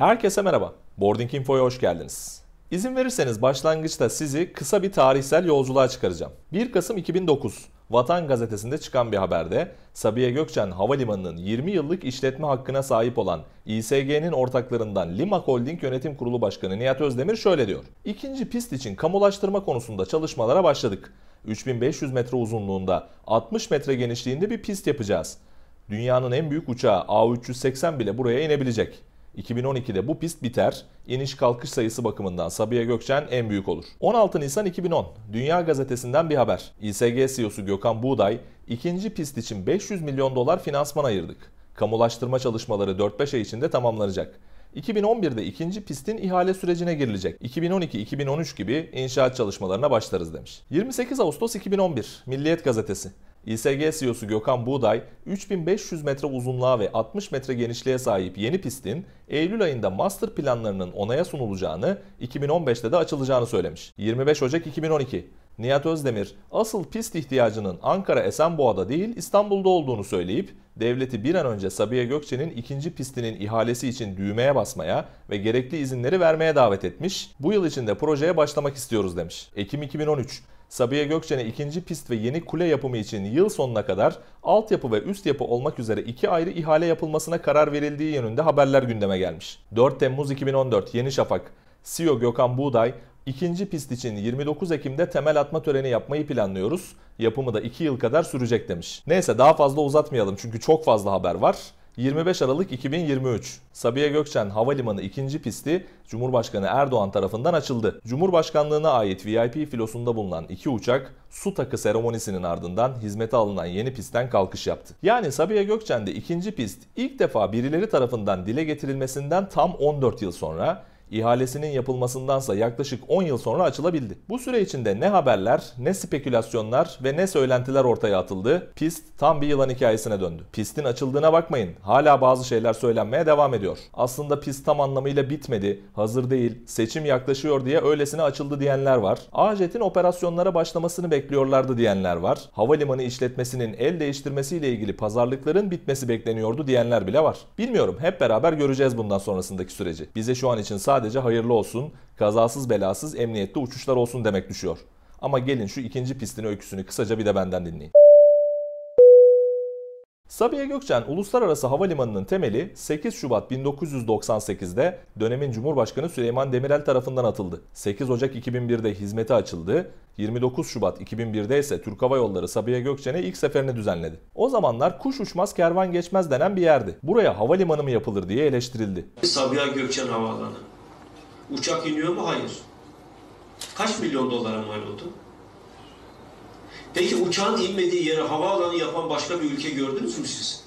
Herkese merhaba. Boarding Info'ya hoş geldiniz. İzin verirseniz başlangıçta sizi kısa bir tarihsel yolculuğa çıkaracağım. 1 Kasım 2009 Vatan gazetesinde çıkan bir haberde Sabiha Gökçen Havalimanı'nın 20 yıllık işletme hakkına sahip olan İSG'nin ortaklarından Lima Holding Yönetim Kurulu Başkanı Nihat Özdemir şöyle diyor. İkinci pist için kamulaştırma konusunda çalışmalara başladık. 3500 metre uzunluğunda 60 metre genişliğinde bir pist yapacağız. Dünyanın en büyük uçağı A380 bile buraya inebilecek. 2012'de bu pist biter. İniş kalkış sayısı bakımından Sabiha Gökçen en büyük olur. 16 Nisan 2010 Dünya Gazetesi'nden bir haber. İSG CEO'su Gökhan Buğday ikinci pist için 500 milyon dolar finansman ayırdık. Kamulaştırma çalışmaları 4-5 ay içinde tamamlanacak. 2011'de ikinci pistin ihale sürecine girilecek. 2012-2013 gibi inşaat çalışmalarına başlarız demiş. 28 Ağustos 2011 Milliyet Gazetesi. İSG CEO'su Gökhan Buğday, 3500 metre uzunluğa ve 60 metre genişliğe sahip yeni pistin Eylül ayında master planlarının onaya sunulacağını, 2015'te de açılacağını söylemiş. 25 Ocak 2012 Nihat Özdemir, asıl pist ihtiyacının Ankara Esenboğa'da değil İstanbul'da olduğunu söyleyip, devleti bir an önce Sabiha Gökçe'nin ikinci pistinin ihalesi için düğmeye basmaya ve gerekli izinleri vermeye davet etmiş, bu yıl içinde projeye başlamak istiyoruz demiş. Ekim 2013 Sabiha Gökçen'e ikinci pist ve yeni kule yapımı için yıl sonuna kadar altyapı ve üst yapı olmak üzere iki ayrı ihale yapılmasına karar verildiği yönünde haberler gündeme gelmiş. 4 Temmuz 2014 Yeni Şafak, CEO Gökhan Buğday, ikinci pist için 29 Ekim'de temel atma töreni yapmayı planlıyoruz. Yapımı da 2 yıl kadar sürecek demiş. Neyse daha fazla uzatmayalım çünkü çok fazla haber var. 25 Aralık 2023 Sabiha Gökçen Havalimanı 2. pisti Cumhurbaşkanı Erdoğan tarafından açıldı. Cumhurbaşkanlığına ait VIP filosunda bulunan iki uçak su takı seremonisinin ardından hizmete alınan yeni pistten kalkış yaptı. Yani Sabiha Gökçen'de ikinci pist ilk defa birileri tarafından dile getirilmesinden tam 14 yıl sonra ihalesinin yapılmasındansa yaklaşık 10 yıl sonra açılabildi. Bu süre içinde ne haberler, ne spekülasyonlar ve ne söylentiler ortaya atıldı. Pist tam bir yılan hikayesine döndü. Pistin açıldığına bakmayın. Hala bazı şeyler söylenmeye devam ediyor. Aslında pist tam anlamıyla bitmedi, hazır değil, seçim yaklaşıyor diye öylesine açıldı diyenler var. AJet'in operasyonlara başlamasını bekliyorlardı diyenler var. Havalimanı işletmesinin el değiştirmesiyle ilgili pazarlıkların bitmesi bekleniyordu diyenler bile var. Bilmiyorum hep beraber göreceğiz bundan sonrasındaki süreci. Bize şu an için sadece sadece hayırlı olsun, kazasız belasız emniyette uçuşlar olsun demek düşüyor. Ama gelin şu ikinci pistin öyküsünü kısaca bir de benden dinleyin. Sabiha Gökçen Uluslararası Havalimanı'nın temeli 8 Şubat 1998'de dönemin Cumhurbaşkanı Süleyman Demirel tarafından atıldı. 8 Ocak 2001'de hizmete açıldı. 29 Şubat 2001'de ise Türk Hava Yolları Sabiha Gökçen'e ilk seferini düzenledi. O zamanlar kuş uçmaz kervan geçmez denen bir yerdi. Buraya havalimanı mı yapılır diye eleştirildi. Sabiha Gökçen Havaalanı Uçak iniyor mu? Hayır. Kaç milyon dolara mal oldu? Peki uçağın inmediği yeri, havaalanı yapan başka bir ülke gördünüz mü siz?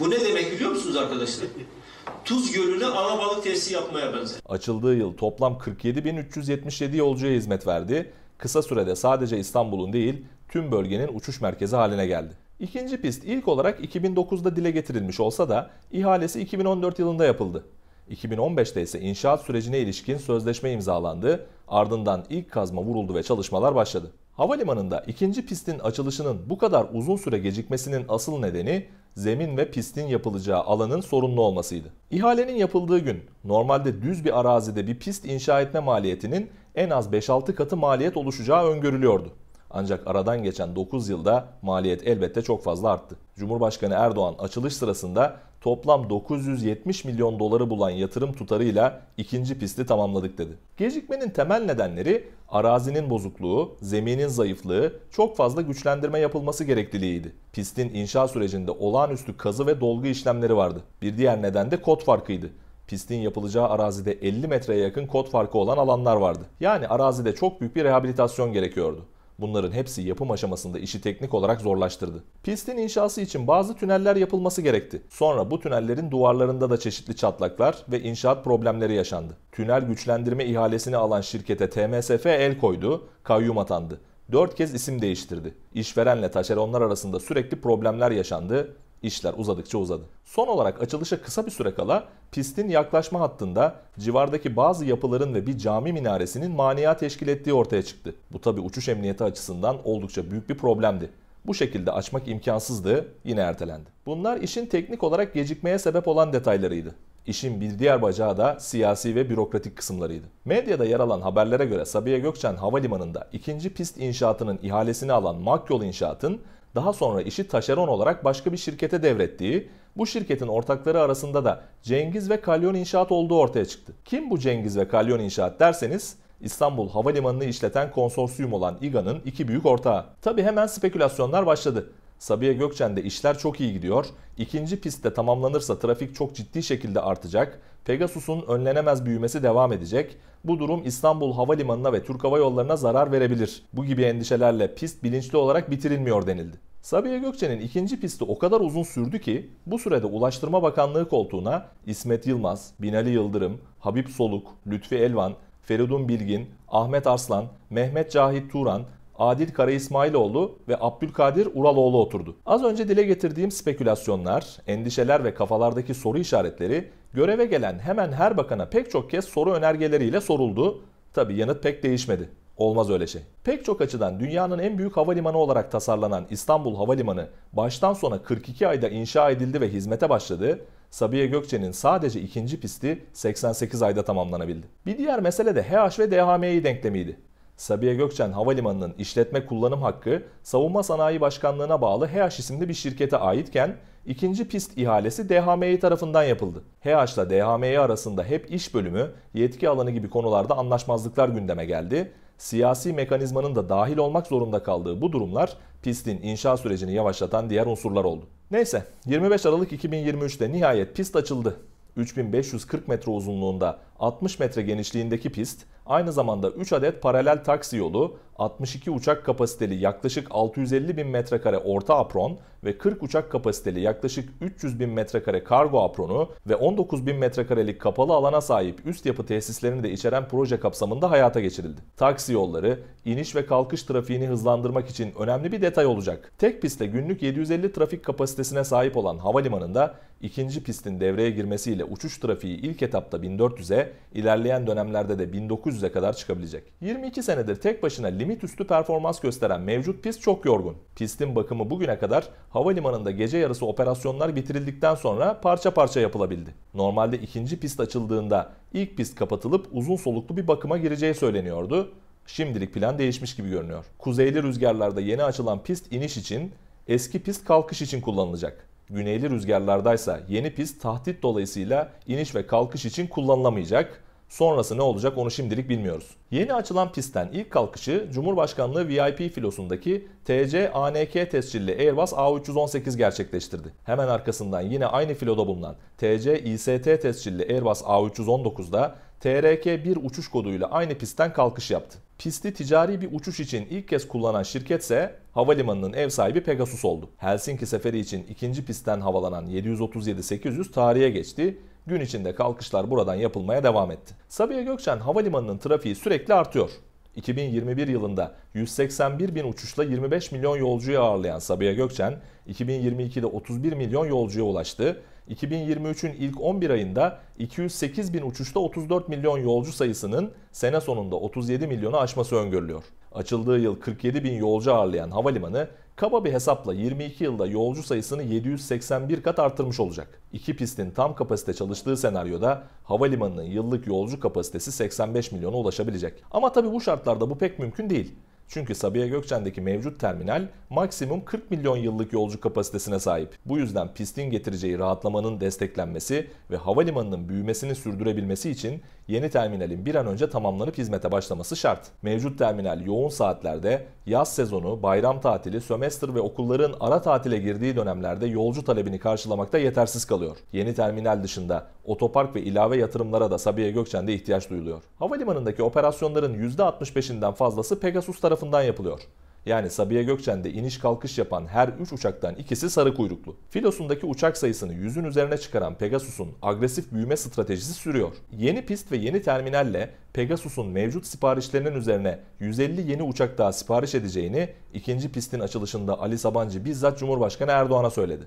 Bu ne demek biliyor musunuz arkadaşlar? Tuz Gölü'ne alabalık tesisi yapmaya benzer. Açıldığı yıl toplam 47.377 yolcuya hizmet verdi. Kısa sürede sadece İstanbul'un değil tüm bölgenin uçuş merkezi haline geldi. İkinci pist ilk olarak 2009'da dile getirilmiş olsa da ihalesi 2014 yılında yapıldı. 2015'te ise inşaat sürecine ilişkin sözleşme imzalandı. Ardından ilk kazma vuruldu ve çalışmalar başladı. Havalimanında ikinci pistin açılışının bu kadar uzun süre gecikmesinin asıl nedeni zemin ve pistin yapılacağı alanın sorunlu olmasıydı. İhalenin yapıldığı gün normalde düz bir arazide bir pist inşa etme maliyetinin en az 5-6 katı maliyet oluşacağı öngörülüyordu. Ancak aradan geçen 9 yılda maliyet elbette çok fazla arttı. Cumhurbaşkanı Erdoğan açılış sırasında toplam 970 milyon doları bulan yatırım tutarıyla ikinci pisti tamamladık dedi. Gecikmenin temel nedenleri arazinin bozukluğu, zeminin zayıflığı, çok fazla güçlendirme yapılması gerekliliğiydi. Pistin inşa sürecinde olağanüstü kazı ve dolgu işlemleri vardı. Bir diğer neden de kot farkıydı. Pistin yapılacağı arazide 50 metreye yakın kot farkı olan alanlar vardı. Yani arazide çok büyük bir rehabilitasyon gerekiyordu. Bunların hepsi yapım aşamasında işi teknik olarak zorlaştırdı. Pistin inşası için bazı tüneller yapılması gerekti. Sonra bu tünellerin duvarlarında da çeşitli çatlaklar ve inşaat problemleri yaşandı. Tünel güçlendirme ihalesini alan şirkete TMSF el koydu, kayyum atandı. 4 kez isim değiştirdi. İşverenle taşeronlar arasında sürekli problemler yaşandı İşler uzadıkça uzadı. Son olarak açılışa kısa bir süre kala pistin yaklaşma hattında civardaki bazı yapıların ve bir cami minaresinin mania teşkil ettiği ortaya çıktı. Bu tabi uçuş emniyeti açısından oldukça büyük bir problemdi. Bu şekilde açmak imkansızdı, yine ertelendi. Bunlar işin teknik olarak gecikmeye sebep olan detaylarıydı. İşin bir diğer bacağı da siyasi ve bürokratik kısımlarıydı. Medyada yer alan haberlere göre Sabiha Gökçen Havalimanı'nda ikinci pist inşaatının ihalesini alan Makyol İnşaat'ın daha sonra işi taşeron olarak başka bir şirkete devrettiği, bu şirketin ortakları arasında da Cengiz ve Kalyon İnşaat olduğu ortaya çıktı. Kim bu Cengiz ve Kalyon İnşaat derseniz İstanbul Havalimanı'nı işleten konsorsiyum olan İGA'nın iki büyük ortağı. Tabi hemen spekülasyonlar başladı. Sabiha Gökçen'de işler çok iyi gidiyor. İkinci pistte tamamlanırsa trafik çok ciddi şekilde artacak. Pegasus'un önlenemez büyümesi devam edecek. Bu durum İstanbul Havalimanı'na ve Türk Hava Yolları'na zarar verebilir. Bu gibi endişelerle pist bilinçli olarak bitirilmiyor denildi. Sabiha Gökçen'in ikinci pisti o kadar uzun sürdü ki bu sürede Ulaştırma Bakanlığı koltuğuna İsmet Yılmaz, Binali Yıldırım, Habib Soluk, Lütfi Elvan, Feridun Bilgin, Ahmet Arslan, Mehmet Cahit Turan, Adil Kara İsmailoğlu ve Abdülkadir Uraloğlu oturdu. Az önce dile getirdiğim spekülasyonlar, endişeler ve kafalardaki soru işaretleri göreve gelen hemen her bakana pek çok kez soru önergeleriyle soruldu. Tabi yanıt pek değişmedi. Olmaz öyle şey. Pek çok açıdan dünyanın en büyük havalimanı olarak tasarlanan İstanbul Havalimanı baştan sona 42 ayda inşa edildi ve hizmete başladı. Sabiha Gökçe'nin sadece ikinci pisti 88 ayda tamamlanabildi. Bir diğer mesele de HH ve DHM'yi denklemiydi. Sabiha Gökçen Havalimanı'nın işletme kullanım hakkı Savunma Sanayi Başkanlığı'na bağlı HH isimli bir şirkete aitken ikinci pist ihalesi DHMİ tarafından yapıldı. HH ile DHMİ arasında hep iş bölümü, yetki alanı gibi konularda anlaşmazlıklar gündeme geldi. Siyasi mekanizmanın da dahil olmak zorunda kaldığı bu durumlar pistin inşa sürecini yavaşlatan diğer unsurlar oldu. Neyse 25 Aralık 2023'te nihayet pist açıldı. 3540 metre uzunluğunda 60 metre genişliğindeki pist Aynı zamanda 3 adet paralel taksi yolu, 62 uçak kapasiteli yaklaşık 650 bin metrekare orta apron ve 40 uçak kapasiteli yaklaşık 300 bin metrekare kargo apronu ve 19 bin metrekarelik kapalı alana sahip üst yapı tesislerini de içeren proje kapsamında hayata geçirildi. Taksi yolları iniş ve kalkış trafiğini hızlandırmak için önemli bir detay olacak. Tek pistte günlük 750 trafik kapasitesine sahip olan havalimanında ikinci pistin devreye girmesiyle uçuş trafiği ilk etapta 1400'e, ilerleyen dönemlerde de 1900 900'e kadar çıkabilecek. 22 senedir tek başına limit üstü performans gösteren mevcut pist çok yorgun. Pistin bakımı bugüne kadar havalimanında gece yarısı operasyonlar bitirildikten sonra parça parça yapılabildi. Normalde ikinci pist açıldığında ilk pist kapatılıp uzun soluklu bir bakıma gireceği söyleniyordu. Şimdilik plan değişmiş gibi görünüyor. Kuzeyli rüzgarlarda yeni açılan pist iniş için, eski pist kalkış için kullanılacak. Güneyli rüzgarlardaysa yeni pist tahtit dolayısıyla iniş ve kalkış için kullanılamayacak. Sonrası ne olacak onu şimdilik bilmiyoruz. Yeni açılan pistten ilk kalkışı Cumhurbaşkanlığı VIP filosundaki TC-ANK tescilli Airbus A318 gerçekleştirdi. Hemen arkasından yine aynı filoda bulunan TC-IST tescilli Airbus A319'da TRK-1 uçuş koduyla aynı pistten kalkış yaptı. Pisti ticari bir uçuş için ilk kez kullanan şirket ise havalimanının ev sahibi Pegasus oldu. Helsinki seferi için ikinci pistten havalanan 737-800 tarihe geçti Gün içinde kalkışlar buradan yapılmaya devam etti. Sabiha Gökçen havalimanının trafiği sürekli artıyor. 2021 yılında 181 bin uçuşla 25 milyon yolcuyu ağırlayan Sabiha Gökçen, 2022'de 31 milyon yolcuya ulaştı. 2023'ün ilk 11 ayında 208 bin uçuşta 34 milyon yolcu sayısının sene sonunda 37 milyonu aşması öngörülüyor. Açıldığı yıl 47 bin yolcu ağırlayan havalimanı Kaba bir hesapla 22 yılda yolcu sayısını 781 kat artırmış olacak. İki pistin tam kapasite çalıştığı senaryoda havalimanının yıllık yolcu kapasitesi 85 milyona ulaşabilecek. Ama tabi bu şartlarda bu pek mümkün değil. Çünkü Sabiha Gökçen'deki mevcut terminal maksimum 40 milyon yıllık yolcu kapasitesine sahip. Bu yüzden pistin getireceği rahatlamanın desteklenmesi ve havalimanının büyümesini sürdürebilmesi için yeni terminalin bir an önce tamamlanıp hizmete başlaması şart. Mevcut terminal yoğun saatlerde yaz sezonu, bayram tatili, sömestr ve okulların ara tatile girdiği dönemlerde yolcu talebini karşılamakta yetersiz kalıyor. Yeni terminal dışında otopark ve ilave yatırımlara da Sabiha Gökçen'de ihtiyaç duyuluyor. Havalimanındaki operasyonların %65'inden fazlası Pegasus tarafından yapılıyor. Yani Sabiha Gökçen'de iniş kalkış yapan her 3 uçaktan ikisi sarı kuyruklu. Filosundaki uçak sayısını yüzün üzerine çıkaran Pegasus'un agresif büyüme stratejisi sürüyor. Yeni pist ve yeni terminalle Pegasus'un mevcut siparişlerinin üzerine 150 yeni uçak daha sipariş edeceğini ikinci pistin açılışında Ali Sabancı bizzat Cumhurbaşkanı Erdoğan'a söyledi.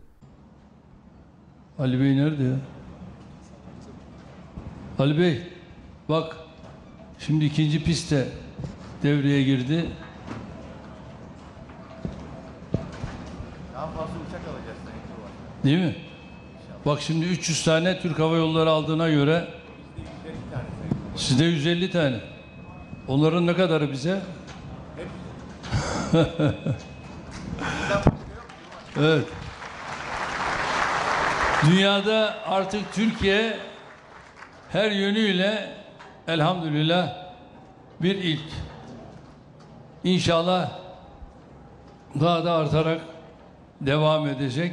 Ali Bey nerede ya? Ali Bey bak şimdi ikinci piste devreye girdi. Daha fazla uçak alacağız sayın Değil mi? Bak şimdi 300 tane Türk Hava Yolları aldığına göre sizde 150 tane. Onların ne kadarı bize? evet. Dünyada artık Türkiye her yönüyle elhamdülillah bir ilk. İnşallah daha da artarak devam edecek.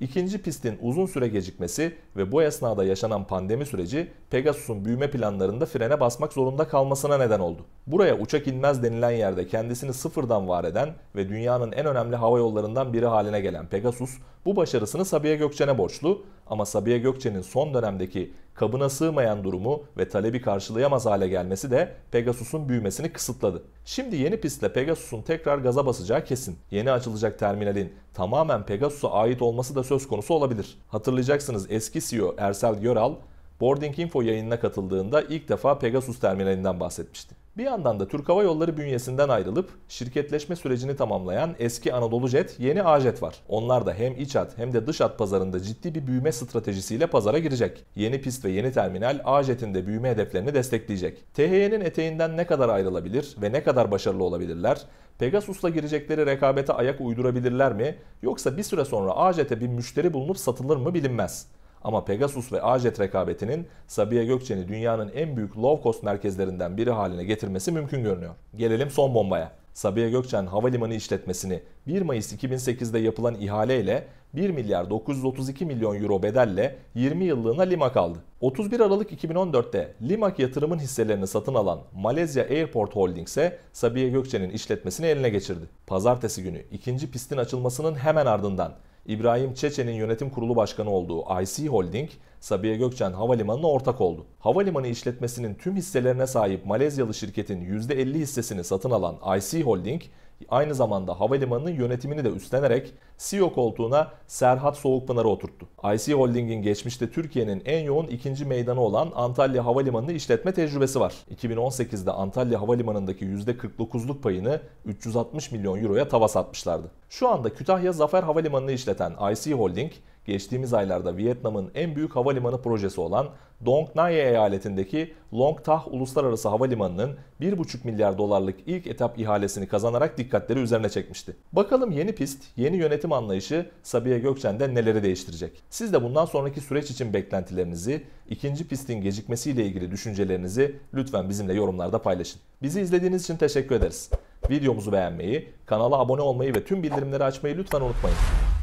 İkinci pistin uzun süre gecikmesi ve bu esnada yaşanan pandemi süreci Pegasus'un büyüme planlarında frene basmak zorunda kalmasına neden oldu. Buraya uçak inmez denilen yerde kendisini sıfırdan var eden ve dünyanın en önemli hava yollarından biri haline gelen Pegasus bu başarısını Sabiha Gökçen'e borçlu ama Sabiha Gökçen'in son dönemdeki kabına sığmayan durumu ve talebi karşılayamaz hale gelmesi de Pegasus'un büyümesini kısıtladı. Şimdi yeni pistle Pegasus'un tekrar gaza basacağı kesin. Yeni açılacak terminalin tamamen Pegasus'a ait olması da söz konusu olabilir. Hatırlayacaksınız eski CEO Ersel Göral, Boarding Info yayınına katıldığında ilk defa Pegasus terminalinden bahsetmişti. Bir yandan da Türk Hava Yolları bünyesinden ayrılıp şirketleşme sürecini tamamlayan eski Anadolu Jet, yeni Ajet var. Onlar da hem iç hat hem de dış hat pazarında ciddi bir büyüme stratejisiyle pazara girecek. Yeni pist ve yeni terminal Ajet'in de büyüme hedeflerini destekleyecek. THY'nin eteğinden ne kadar ayrılabilir ve ne kadar başarılı olabilirler? Pegasus'la girecekleri rekabete ayak uydurabilirler mi? Yoksa bir süre sonra Ajet'e bir müşteri bulunup satılır mı bilinmez. Ama Pegasus ve Ajet rekabetinin Sabiha Gökçen'i dünyanın en büyük low cost merkezlerinden biri haline getirmesi mümkün görünüyor. Gelelim son bombaya. Sabiha Gökçen havalimanı işletmesini 1 Mayıs 2008'de yapılan ihaleyle 1 milyar 932 milyon euro bedelle 20 yıllığına Limak aldı. 31 Aralık 2014'te Limak yatırımın hisselerini satın alan Malezya Airport Holding ise Sabiha Gökçen'in işletmesini eline geçirdi. Pazartesi günü ikinci pistin açılmasının hemen ardından İbrahim Çeçen'in yönetim kurulu başkanı olduğu IC Holding, Sabiha Gökçen Havalimanı'na ortak oldu. Havalimanı işletmesinin tüm hisselerine sahip Malezyalı şirketin %50 hissesini satın alan IC Holding, aynı zamanda havalimanının yönetimini de üstlenerek CEO koltuğuna Serhat Soğukpınar'ı oturttu. IC Holding'in geçmişte Türkiye'nin en yoğun ikinci meydanı olan Antalya Havalimanı'nı işletme tecrübesi var. 2018'de Antalya Havalimanı'ndaki %49'luk payını 360 milyon euroya tava satmışlardı. Şu anda Kütahya Zafer Havalimanı'nı işleten IC Holding geçtiğimiz aylarda Vietnam'ın en büyük havalimanı projesi olan Dong Nai eyaletindeki Long Thanh Uluslararası Havalimanı'nın 1,5 milyar dolarlık ilk etap ihalesini kazanarak dikkatleri üzerine çekmişti. Bakalım yeni pist, yeni yönetim anlayışı Sabiha Gökçen'de neleri değiştirecek? Siz de bundan sonraki süreç için beklentilerinizi, ikinci pistin gecikmesiyle ilgili düşüncelerinizi lütfen bizimle yorumlarda paylaşın. Bizi izlediğiniz için teşekkür ederiz. Videomuzu beğenmeyi, kanala abone olmayı ve tüm bildirimleri açmayı lütfen unutmayın.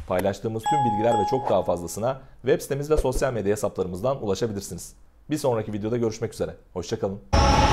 Paylaştığımız tüm bilgiler ve çok daha fazlasına web sitemiz ve sosyal medya hesaplarımızdan ulaşabilirsiniz. Bir sonraki videoda görüşmek üzere. Hoşçakalın.